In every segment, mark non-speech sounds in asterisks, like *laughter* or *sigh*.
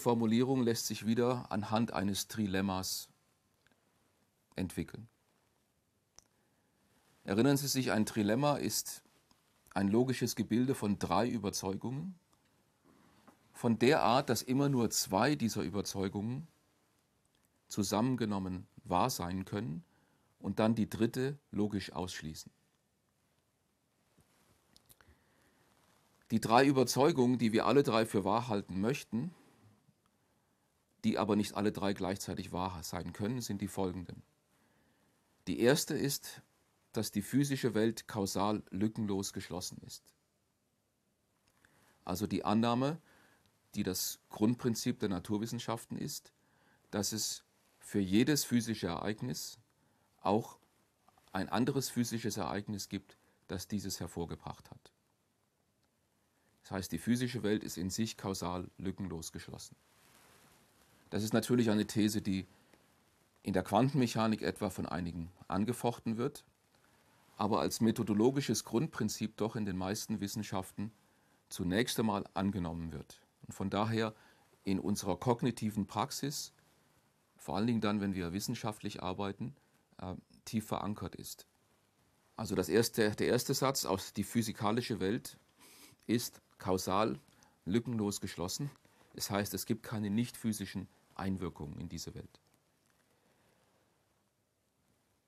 Formulierung lässt sich wieder anhand eines Trilemmas entwickeln. Erinnern Sie sich, ein Trilemma ist ein logisches Gebilde von drei Überzeugungen, von der Art, dass immer nur zwei dieser Überzeugungen zusammengenommen wahr sein können und dann die dritte logisch ausschließen. Die drei Überzeugungen, die wir alle drei für wahr halten möchten, die aber nicht alle drei gleichzeitig wahr sein können, sind die folgenden. Die erste ist, dass die physische Welt kausal lückenlos geschlossen ist. Also die Annahme, die das Grundprinzip der Naturwissenschaften ist, dass es für jedes physische Ereignis auch ein anderes physisches Ereignis gibt, das dieses hervorgebracht hat. Das heißt, die physische Welt ist in sich kausal lückenlos geschlossen. Das ist natürlich eine These, die in der Quantenmechanik etwa von einigen angefochten wird, aber als methodologisches Grundprinzip doch in den meisten Wissenschaften zunächst einmal angenommen wird. Und von daher in unserer kognitiven Praxis, vor allen Dingen dann, wenn wir wissenschaftlich arbeiten, äh, tief verankert ist. Also das erste, der erste Satz aus die physikalische Welt ist kausal, lückenlos geschlossen. Das heißt, es gibt keine nicht physischen Einwirkung in diese Welt.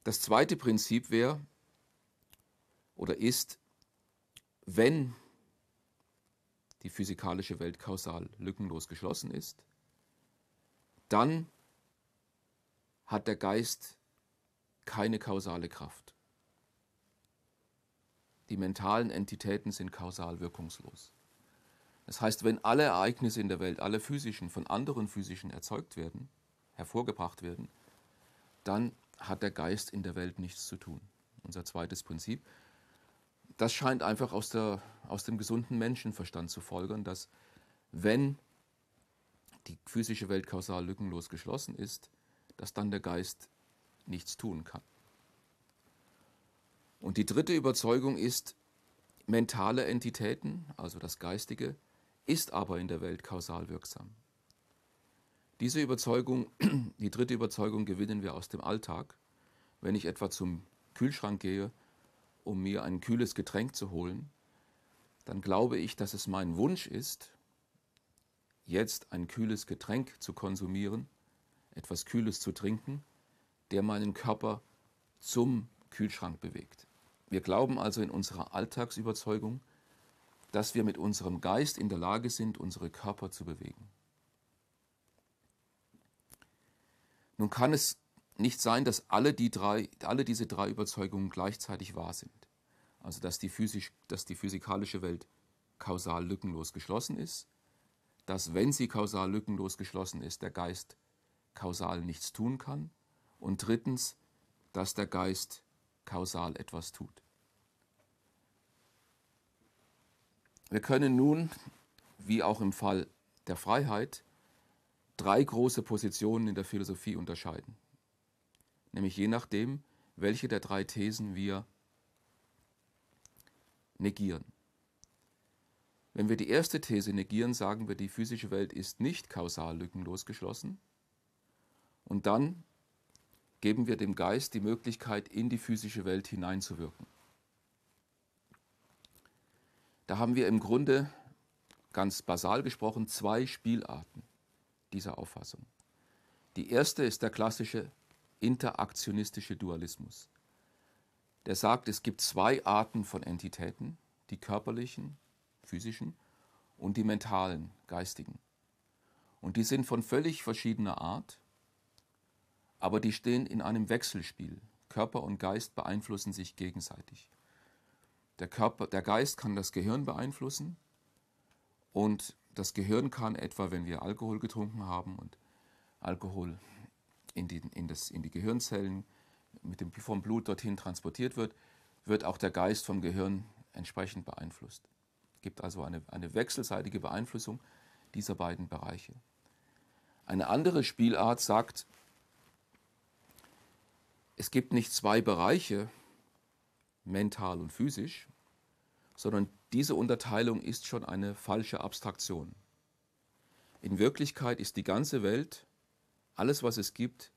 Das zweite Prinzip wäre oder ist, wenn die physikalische Welt kausal lückenlos geschlossen ist, dann hat der Geist keine kausale Kraft. Die mentalen Entitäten sind kausal wirkungslos. Das heißt, wenn alle Ereignisse in der Welt, alle physischen, von anderen physischen erzeugt werden, hervorgebracht werden, dann hat der Geist in der Welt nichts zu tun. Unser zweites Prinzip. Das scheint einfach aus, der, aus dem gesunden Menschenverstand zu folgern, dass wenn die physische Welt kausal lückenlos geschlossen ist, dass dann der Geist nichts tun kann. Und die dritte Überzeugung ist, mentale Entitäten, also das Geistige, ist aber in der Welt kausal wirksam. Diese Überzeugung, *clears throat* die dritte Überzeugung, gewinnen wir aus dem Alltag. Wenn ich etwa zum Kühlschrank gehe, um mir ein kühles Getränk zu holen, dann glaube ich, dass es mein Wunsch ist, jetzt ein kühles Getränk zu konsumieren, etwas Kühles zu trinken, der meinen Körper zum Kühlschrank bewegt. Wir glauben also in unserer Alltagsüberzeugung, dass wir mit unserem Geist in der Lage sind, unsere Körper zu bewegen. Nun kann es nicht sein, dass alle, die drei, alle diese drei Überzeugungen gleichzeitig wahr sind. Also dass die, physisch, dass die physikalische Welt kausal lückenlos geschlossen ist, dass wenn sie kausal lückenlos geschlossen ist, der Geist kausal nichts tun kann und drittens, dass der Geist kausal etwas tut. Wir können nun, wie auch im Fall der Freiheit, drei große Positionen in der Philosophie unterscheiden. Nämlich je nachdem, welche der drei Thesen wir negieren. Wenn wir die erste These negieren, sagen wir, die physische Welt ist nicht kausal lückenlos geschlossen. Und dann geben wir dem Geist die Möglichkeit, in die physische Welt hineinzuwirken. Da haben wir im Grunde ganz basal gesprochen zwei Spielarten dieser Auffassung. Die erste ist der klassische interaktionistische Dualismus. Der sagt, es gibt zwei Arten von Entitäten, die körperlichen, physischen und die mentalen, geistigen. Und die sind von völlig verschiedener Art, aber die stehen in einem Wechselspiel. Körper und Geist beeinflussen sich gegenseitig. Der, Körper, der Geist kann das Gehirn beeinflussen und das Gehirn kann etwa, wenn wir Alkohol getrunken haben und Alkohol in die, in das, in die Gehirnzellen mit dem, vom Blut dorthin transportiert wird, wird auch der Geist vom Gehirn entsprechend beeinflusst. Es gibt also eine, eine wechselseitige Beeinflussung dieser beiden Bereiche. Eine andere Spielart sagt, es gibt nicht zwei Bereiche, mental und physisch, sondern diese Unterteilung ist schon eine falsche Abstraktion. In Wirklichkeit ist die ganze Welt, alles was es gibt,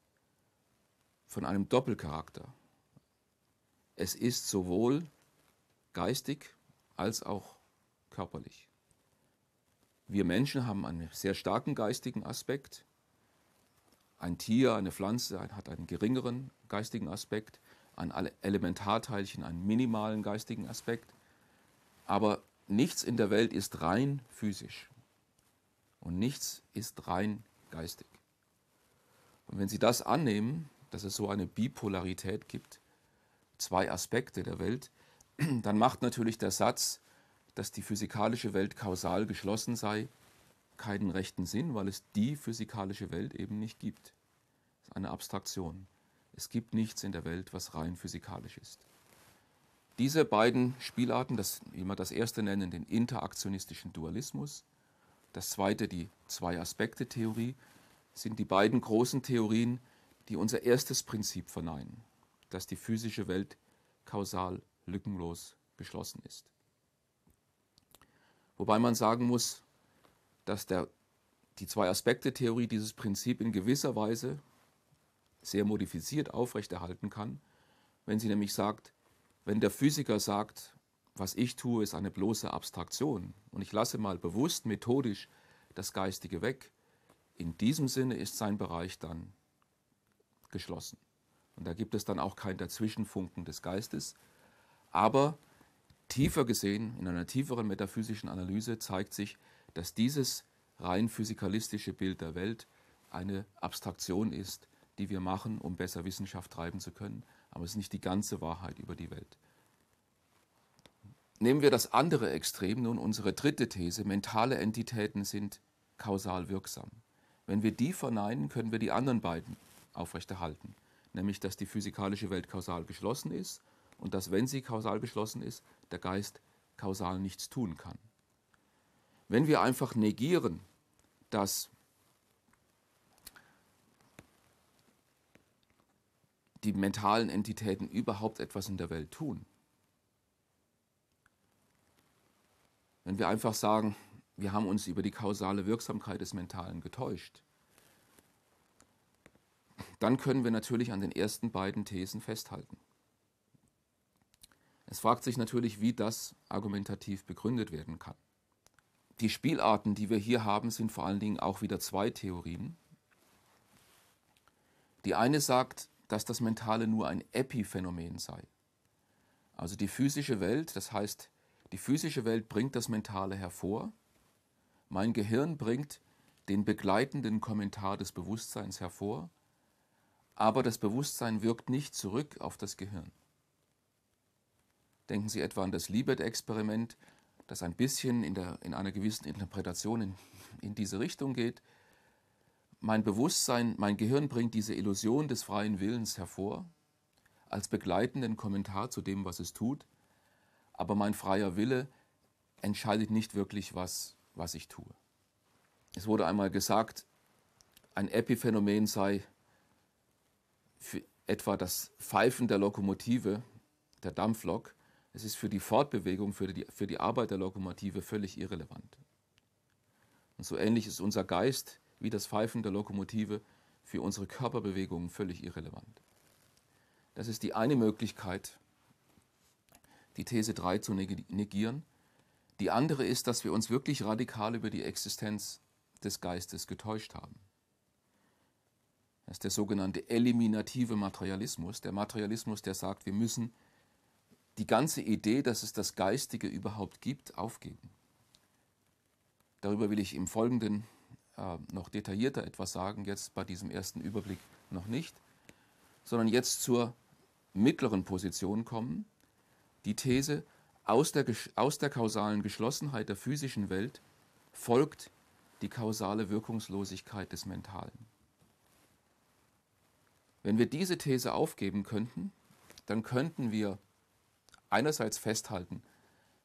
von einem Doppelcharakter. Es ist sowohl geistig als auch körperlich. Wir Menschen haben einen sehr starken geistigen Aspekt. Ein Tier, eine Pflanze hat einen geringeren geistigen Aspekt an alle Elementarteilchen einen minimalen geistigen Aspekt. Aber nichts in der Welt ist rein physisch und nichts ist rein geistig. Und wenn Sie das annehmen, dass es so eine Bipolarität gibt, zwei Aspekte der Welt, *clears throat* dann macht natürlich der Satz, dass die physikalische Welt kausal geschlossen sei, keinen rechten Sinn, weil es die physikalische Welt eben nicht gibt. Das ist eine Abstraktion. Es gibt nichts in der Welt, was rein physikalisch ist. Diese beiden Spielarten, das immer das erste nennen, den interaktionistischen Dualismus, das zweite die Zwei-Aspekte-Theorie, sind die beiden großen Theorien, die unser erstes Prinzip verneinen, dass die physische Welt kausal lückenlos geschlossen ist. Wobei man sagen muss, dass der, die Zwei-Aspekte-Theorie dieses Prinzip in gewisser Weise sehr modifiziert aufrechterhalten kann, wenn sie nämlich sagt, wenn der Physiker sagt, was ich tue, ist eine bloße Abstraktion und ich lasse mal bewusst methodisch das Geistige weg, in diesem Sinne ist sein Bereich dann geschlossen. Und da gibt es dann auch kein Dazwischenfunken des Geistes. Aber tiefer gesehen, in einer tieferen metaphysischen Analyse zeigt sich, dass dieses rein physikalistische Bild der Welt eine Abstraktion ist, die wir machen, um besser Wissenschaft treiben zu können. Aber es ist nicht die ganze Wahrheit über die Welt. Nehmen wir das andere Extrem, nun unsere dritte These, mentale Entitäten sind kausal wirksam. Wenn wir die verneinen, können wir die anderen beiden aufrechterhalten, nämlich dass die physikalische Welt kausal geschlossen ist und dass, wenn sie kausal geschlossen ist, der Geist kausal nichts tun kann. Wenn wir einfach negieren, dass die mentalen Entitäten überhaupt etwas in der Welt tun. Wenn wir einfach sagen, wir haben uns über die kausale Wirksamkeit des Mentalen getäuscht, dann können wir natürlich an den ersten beiden Thesen festhalten. Es fragt sich natürlich, wie das argumentativ begründet werden kann. Die Spielarten, die wir hier haben, sind vor allen Dingen auch wieder zwei Theorien. Die eine sagt, dass das Mentale nur ein Epiphänomen sei. Also die physische Welt, das heißt, die physische Welt bringt das Mentale hervor, mein Gehirn bringt den begleitenden Kommentar des Bewusstseins hervor, aber das Bewusstsein wirkt nicht zurück auf das Gehirn. Denken Sie etwa an das Libet-Experiment, das ein bisschen in, der, in einer gewissen Interpretation in, in diese Richtung geht mein Bewusstsein, mein Gehirn bringt diese Illusion des freien Willens hervor, als begleitenden Kommentar zu dem, was es tut, aber mein freier Wille entscheidet nicht wirklich, was, was ich tue. Es wurde einmal gesagt, ein Epiphänomen sei für etwa das Pfeifen der Lokomotive, der Dampflok. Es ist für die Fortbewegung, für die, für die Arbeit der Lokomotive völlig irrelevant. Und so ähnlich ist unser Geist wie das Pfeifen der Lokomotive, für unsere Körperbewegungen völlig irrelevant. Das ist die eine Möglichkeit, die These 3 zu negieren. Die andere ist, dass wir uns wirklich radikal über die Existenz des Geistes getäuscht haben. Das ist der sogenannte eliminative Materialismus, der Materialismus, der sagt, wir müssen die ganze Idee, dass es das Geistige überhaupt gibt, aufgeben. Darüber will ich im Folgenden äh, noch detaillierter etwas sagen, jetzt bei diesem ersten Überblick noch nicht, sondern jetzt zur mittleren Position kommen, die These, aus der, aus der kausalen Geschlossenheit der physischen Welt folgt die kausale Wirkungslosigkeit des Mentalen. Wenn wir diese These aufgeben könnten, dann könnten wir einerseits festhalten,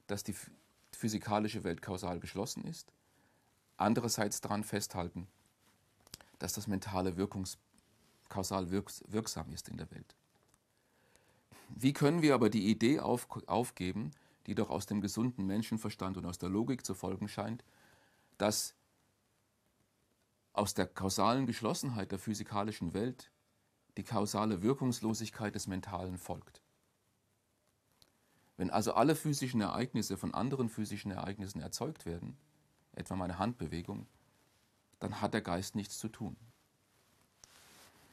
dass die physikalische Welt kausal geschlossen ist Andererseits daran festhalten, dass das Mentale Wirkungs kausal wirks wirksam ist in der Welt. Wie können wir aber die Idee auf aufgeben, die doch aus dem gesunden Menschenverstand und aus der Logik zu folgen scheint, dass aus der kausalen Geschlossenheit der physikalischen Welt die kausale Wirkungslosigkeit des Mentalen folgt. Wenn also alle physischen Ereignisse von anderen physischen Ereignissen erzeugt werden, etwa meine Handbewegung, dann hat der Geist nichts zu tun.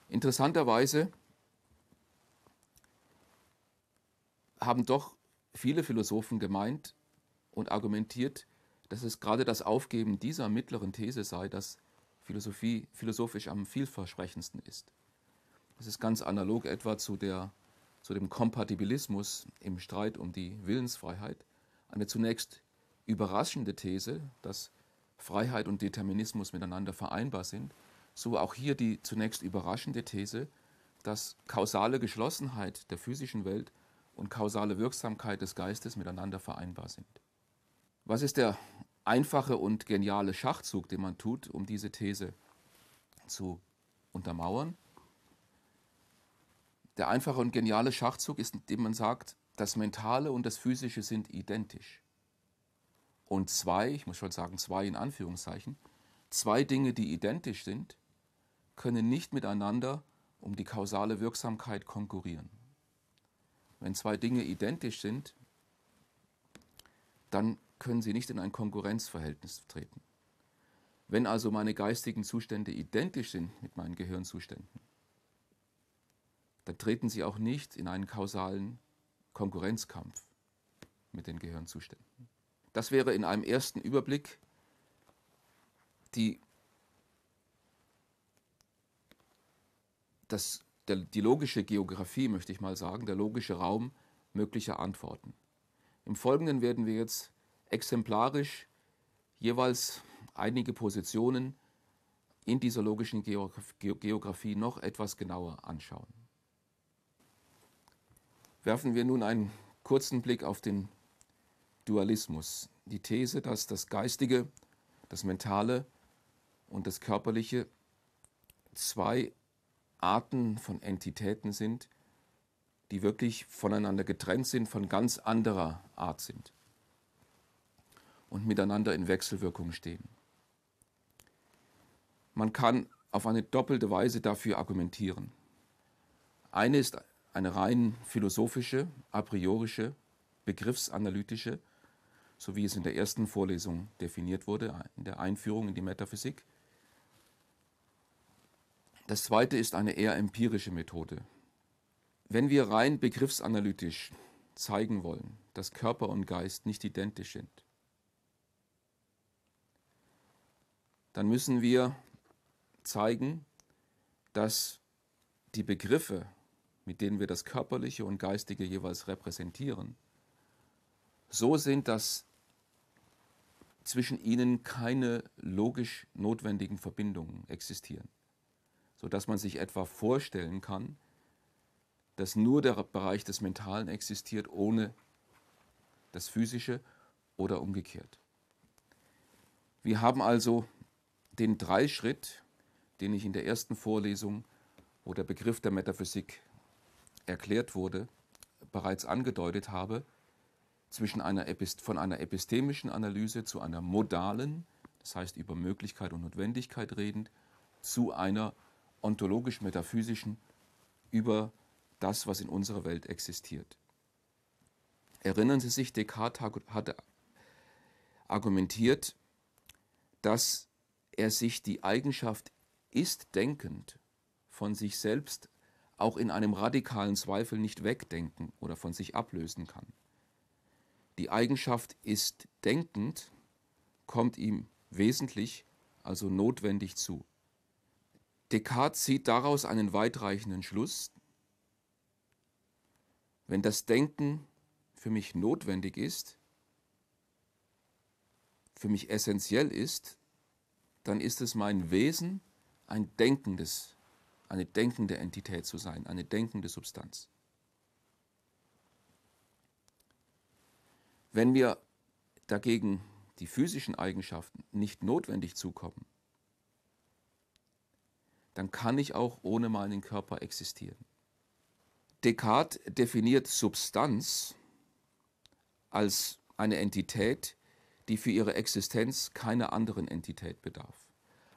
Interessanterweise haben doch viele Philosophen gemeint und argumentiert, dass es gerade das Aufgeben dieser mittleren These sei, dass Philosophie philosophisch am vielversprechendsten ist. Das ist ganz analog etwa zu, der, zu dem Kompatibilismus im Streit um die Willensfreiheit, eine zunächst überraschende These, dass Freiheit und Determinismus miteinander vereinbar sind, so auch hier die zunächst überraschende These, dass kausale Geschlossenheit der physischen Welt und kausale Wirksamkeit des Geistes miteinander vereinbar sind. Was ist der einfache und geniale Schachzug, den man tut, um diese These zu untermauern? Der einfache und geniale Schachzug ist, indem man sagt, das Mentale und das Physische sind identisch und zwei, ich muss schon sagen zwei in Anführungszeichen, zwei Dinge, die identisch sind, können nicht miteinander um die kausale Wirksamkeit konkurrieren. Wenn zwei Dinge identisch sind, dann können sie nicht in ein Konkurrenzverhältnis treten. Wenn also meine geistigen Zustände identisch sind mit meinen Gehirnzuständen, dann treten sie auch nicht in einen kausalen Konkurrenzkampf mit den Gehirnzuständen. Das wäre in einem ersten Überblick die, das, der, die logische Geografie, möchte ich mal sagen, der logische Raum möglicher Antworten. Im Folgenden werden wir jetzt exemplarisch jeweils einige Positionen in dieser logischen Geografie noch etwas genauer anschauen. Werfen wir nun einen kurzen Blick auf den Dualismus, die These, dass das Geistige, das Mentale und das Körperliche zwei Arten von Entitäten sind, die wirklich voneinander getrennt sind, von ganz anderer Art sind und miteinander in Wechselwirkung stehen. Man kann auf eine doppelte Weise dafür argumentieren. Eine ist eine rein philosophische, a priorische, begriffsanalytische so wie es in der ersten Vorlesung definiert wurde, in der Einführung in die Metaphysik. Das zweite ist eine eher empirische Methode. Wenn wir rein begriffsanalytisch zeigen wollen, dass Körper und Geist nicht identisch sind, dann müssen wir zeigen, dass die Begriffe, mit denen wir das Körperliche und Geistige jeweils repräsentieren, so sind, dass zwischen ihnen keine logisch notwendigen Verbindungen existieren, sodass man sich etwa vorstellen kann, dass nur der Bereich des Mentalen existiert ohne das Physische oder umgekehrt. Wir haben also den Dreischritt, den ich in der ersten Vorlesung, wo der Begriff der Metaphysik erklärt wurde, bereits angedeutet habe, zwischen einer, von einer epistemischen Analyse zu einer modalen, das heißt über Möglichkeit und Notwendigkeit redend, zu einer ontologisch-metaphysischen über das, was in unserer Welt existiert. Erinnern Sie sich, Descartes hatte argumentiert, dass er sich die Eigenschaft ist denkend von sich selbst auch in einem radikalen Zweifel nicht wegdenken oder von sich ablösen kann. Die Eigenschaft ist denkend, kommt ihm wesentlich, also notwendig zu. Descartes zieht daraus einen weitreichenden Schluss. Wenn das Denken für mich notwendig ist, für mich essentiell ist, dann ist es mein Wesen, ein denkendes, eine denkende Entität zu sein, eine denkende Substanz. Wenn mir dagegen die physischen Eigenschaften nicht notwendig zukommen, dann kann ich auch ohne meinen Körper existieren. Descartes definiert Substanz als eine Entität, die für ihre Existenz keiner anderen Entität bedarf.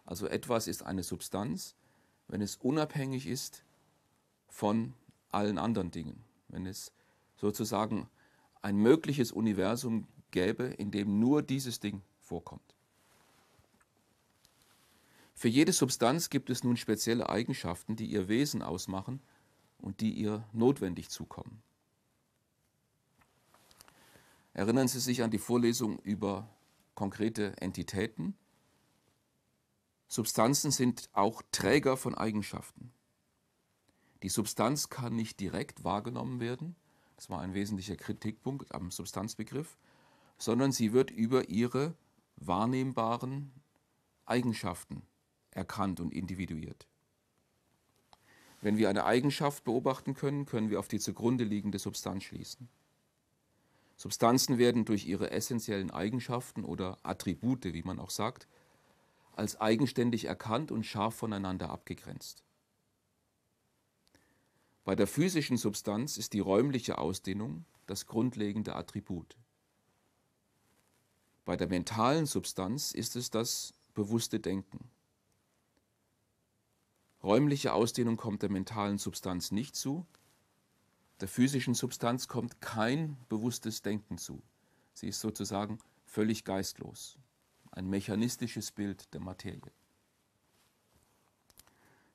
Also etwas ist eine Substanz, wenn es unabhängig ist von allen anderen Dingen, wenn es sozusagen ein mögliches Universum gäbe, in dem nur dieses Ding vorkommt. Für jede Substanz gibt es nun spezielle Eigenschaften, die ihr Wesen ausmachen und die ihr notwendig zukommen. Erinnern Sie sich an die Vorlesung über konkrete Entitäten? Substanzen sind auch Träger von Eigenschaften. Die Substanz kann nicht direkt wahrgenommen werden, das war ein wesentlicher Kritikpunkt am Substanzbegriff, sondern sie wird über ihre wahrnehmbaren Eigenschaften erkannt und individuiert. Wenn wir eine Eigenschaft beobachten können, können wir auf die zugrunde liegende Substanz schließen. Substanzen werden durch ihre essentiellen Eigenschaften oder Attribute, wie man auch sagt, als eigenständig erkannt und scharf voneinander abgegrenzt. Bei der physischen Substanz ist die räumliche Ausdehnung das grundlegende Attribut. Bei der mentalen Substanz ist es das bewusste Denken. Räumliche Ausdehnung kommt der mentalen Substanz nicht zu, der physischen Substanz kommt kein bewusstes Denken zu. Sie ist sozusagen völlig geistlos, ein mechanistisches Bild der Materie.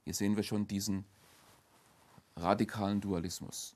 Hier sehen wir schon diesen radikalen Dualismus.